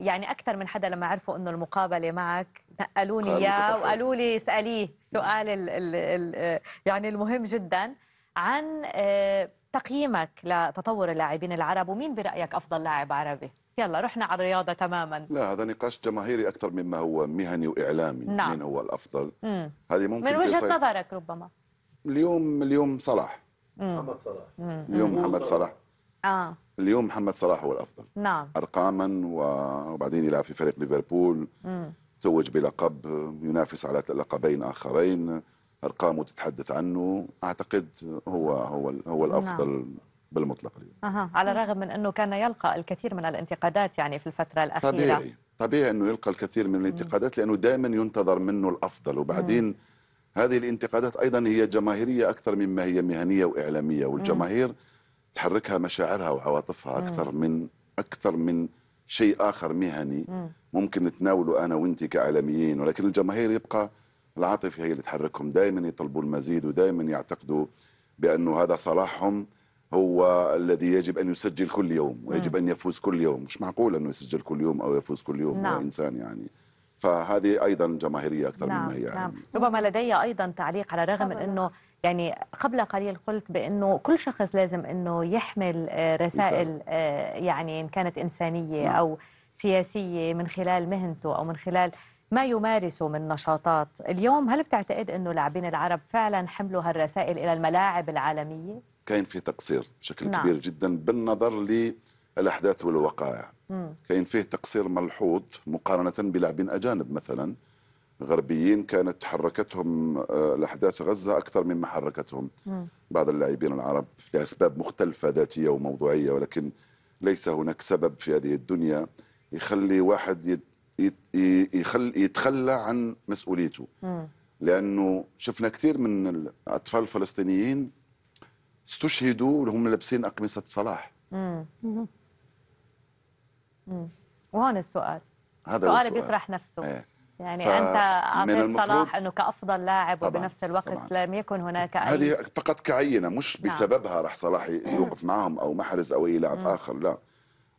يعني اكثر من حدا لما عرفوا انه المقابله معك نقلوني اياه وقالوا لي اساليه السؤال ال ال ال يعني المهم جدا عن آه، تقييمك لتطور اللاعبين العرب ومين برايك افضل لاعب عربي يلا رحنا على الرياضه تماما لا هذا نقاش جماهيري اكثر مما هو مهني واعلامي نعم. مين هو الافضل مم. هذه ممكن من وجهه نظرك ربما اليوم اليوم صلاح محمد صلاح اليوم محمد صلاح اه اليوم محمد صلاح هو الافضل نعم ارقاما وبعدين يلعب في فريق ليفربول توج بلقب ينافس على لقبين اخرين ارقامه تتحدث عنه اعتقد هو هو هو نعم. الافضل نعم. بالمطلق اليوم أه. على الرغم من انه كان يلقى الكثير من الانتقادات يعني في الفتره الاخيره طبيعي طبيعي انه يلقى الكثير من الانتقادات لانه دائما ينتظر منه الافضل وبعدين مم. هذه الانتقادات ايضا هي جماهيريه اكثر مما هي مهنيه واعلاميه والجماهير مم. تحركها مشاعرها وعواطفها اكثر من اكثر من شيء اخر مهني ممكن نتناوله انا وانت كاعلاميين ولكن الجماهير يبقى العاطفه هي اللي تحركهم دائما يطلبوا المزيد ودائما يعتقدوا بانه هذا صلاحهم هو الذي يجب ان يسجل كل يوم ويجب ان يفوز كل يوم مش معقول انه يسجل كل يوم او يفوز كل يوم نعم. هو انسان يعني فهذه ايضا جماهيريه اكثر نعم مما هي نعم يعني. ربما لدي ايضا تعليق على الرغم من انه يعني قبل قليل قلت بانه كل شخص لازم انه يحمل آه، رسائل آه، يعني ان كانت انسانيه نعم. او سياسيه من خلال مهنته او من خلال ما يمارسه من نشاطات اليوم هل بتعتقد انه لاعبين العرب فعلا حملوا هالرسائل الى الملاعب العالميه كان في تقصير بشكل نعم. كبير جدا بالنظر ل الاحداث والوقائع كاين فيه تقصير ملحوظ مقارنه بلاعبين اجانب مثلا غربيين كانت حركتهم آه، الاحداث غزه اكثر مما حركتهم بعض اللاعبين العرب لاسباب مختلفه ذاتيه وموضوعيه ولكن ليس هناك سبب في هذه الدنيا يخلي واحد يتخلى يتخلى عن مسؤوليته لانه شفنا كثير من الاطفال الفلسطينيين استشهدوا وهم لابسين اقمصه صلاح وهون السؤال هذا السؤال, السؤال بيطرح نفسه ايه. يعني ف... انت اعطيت صلاح انه كافضل لاعب وبنفس الوقت طبعاً. لم يكن هناك اي هذه فقط كعينه مش نعم. بسببها راح صلاح يوقف معهم او محرز او اي لاعب اخر لا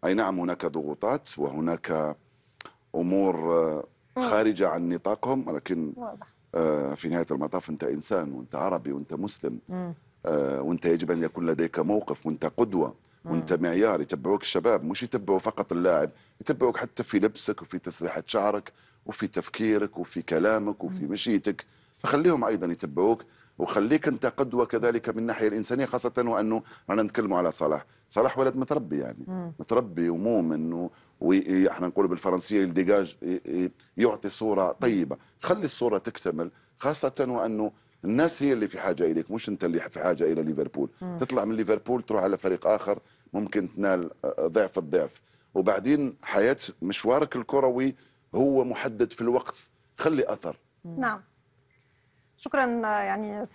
اي نعم هناك ضغوطات وهناك امور آه، خارجه عن نطاقهم ولكن آه، في نهايه المطاف انت انسان وانت عربي وانت مسلم آه، وانت يجب ان يكون لديك موقف وانت قدوه وانت معيار يتبعوك الشباب مش يتبعوا فقط اللاعب يتبعوك حتى في لبسك وفي تسريحه شعرك وفي تفكيرك وفي كلامك وفي مشيتك فخليهم ايضا يتبعوك وخليك انت قدوه كذلك من الناحيه الانسانيه خاصه وانه رانا نتكلموا على صلاح، صلاح ولد متربي يعني مم. متربي ومؤمن واحنا نقول بالفرنسيه الديجاج إيه، إيه، يعطي صوره طيبه، خلي الصوره تكتمل خاصه وانه الناس هي اللي في حاجه اليك مش انت اللي في حاجه الى ليفربول مم. تطلع من ليفربول تروح على فريق اخر ممكن تنال آه، آه، ضعف الضعف وبعدين حياه مشوارك الكروي هو محدد في الوقت خلي اثر مم. نعم شكرا آه، يعني